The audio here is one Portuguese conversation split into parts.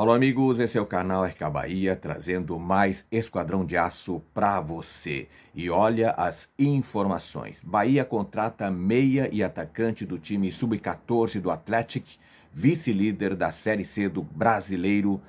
Alô, amigos, esse é o canal RK Bahia trazendo mais Esquadrão de Aço para você. E olha as informações: Bahia contrata meia e atacante do time sub-14 do Atlético, vice-líder da Série C do Brasileiro.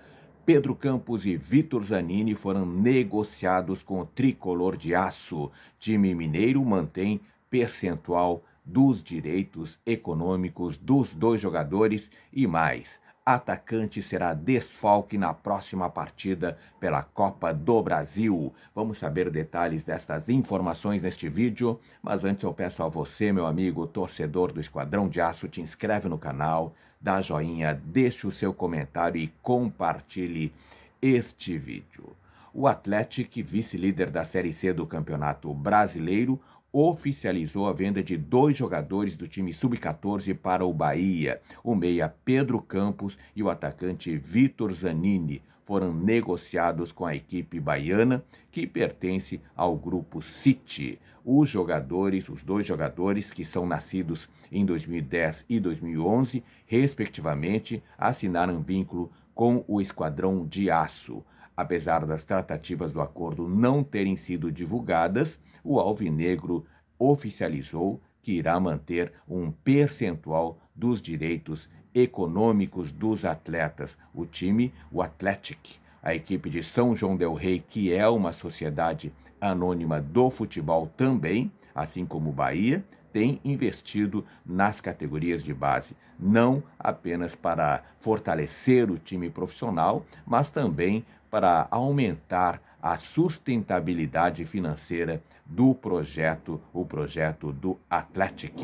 Pedro Campos e Vitor Zanini foram negociados com o tricolor de aço. Time mineiro mantém percentual dos direitos econômicos dos dois jogadores e mais atacante será desfalque na próxima partida pela Copa do Brasil. Vamos saber detalhes destas informações neste vídeo, mas antes eu peço a você, meu amigo torcedor do Esquadrão de Aço, te inscreve no canal, dá joinha, deixa o seu comentário e compartilhe este vídeo. O Atlético, vice-líder da Série C do Campeonato Brasileiro, oficializou a venda de dois jogadores do time sub-14 para o Bahia. O meia Pedro Campos e o atacante Vitor Zanini foram negociados com a equipe baiana, que pertence ao grupo City. Os jogadores, os dois jogadores que são nascidos em 2010 e 2011, respectivamente, assinaram vínculo com o Esquadrão de Aço. Apesar das tratativas do acordo não terem sido divulgadas, o Alvinegro oficializou que irá manter um percentual dos direitos econômicos dos atletas. O time, o Athletic, a equipe de São João Del Rei, que é uma sociedade anônima do futebol também, assim como Bahia, tem investido nas categorias de base, não apenas para fortalecer o time profissional, mas também para aumentar a sustentabilidade financeira do projeto, o projeto do Atlético.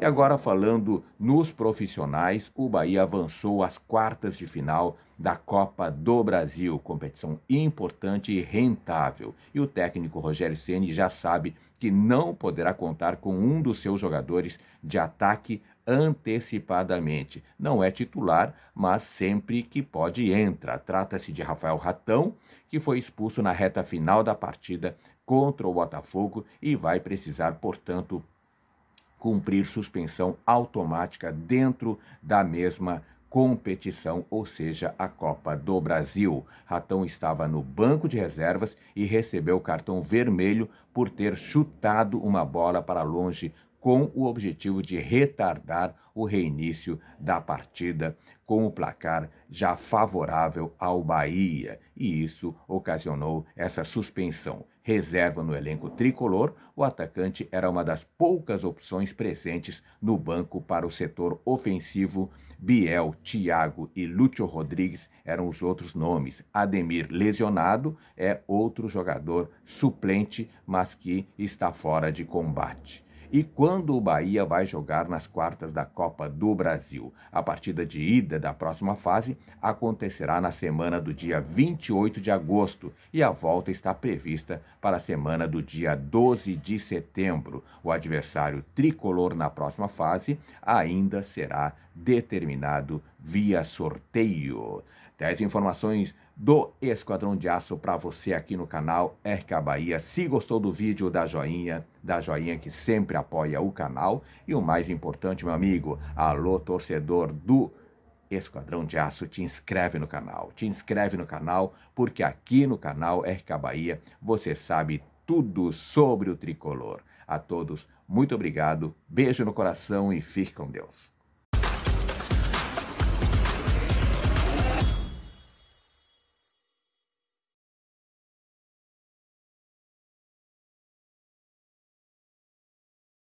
E agora falando nos profissionais, o Bahia avançou às quartas de final da Copa do Brasil, competição importante e rentável. E o técnico Rogério Ceni já sabe que não poderá contar com um dos seus jogadores de ataque antecipadamente. Não é titular, mas sempre que pode entra. Trata-se de Rafael Ratão, que foi expulso na reta final da partida contra o Botafogo e vai precisar, portanto, cumprir suspensão automática dentro da mesma competição, ou seja, a Copa do Brasil. Ratão estava no banco de reservas e recebeu cartão vermelho por ter chutado uma bola para longe com o objetivo de retardar o reinício da partida com o placar já favorável ao Bahia, e isso ocasionou essa suspensão. Reserva no elenco tricolor, o atacante era uma das poucas opções presentes no banco para o setor ofensivo. Biel, Thiago e Lúcio Rodrigues eram os outros nomes. Ademir, lesionado, é outro jogador suplente, mas que está fora de combate e quando o Bahia vai jogar nas quartas da Copa do Brasil. A partida de ida da próxima fase acontecerá na semana do dia 28 de agosto e a volta está prevista para a semana do dia 12 de setembro. O adversário tricolor na próxima fase ainda será determinado via sorteio. 10 informações do Esquadrão de Aço para você aqui no canal RK Bahia. Se gostou do vídeo, dá joinha, dá joinha que sempre apoia o canal. E o mais importante, meu amigo, alô torcedor do Esquadrão de Aço, te inscreve no canal. Te inscreve no canal, porque aqui no canal RK Bahia você sabe tudo sobre o tricolor. A todos, muito obrigado, beijo no coração e fique com Deus.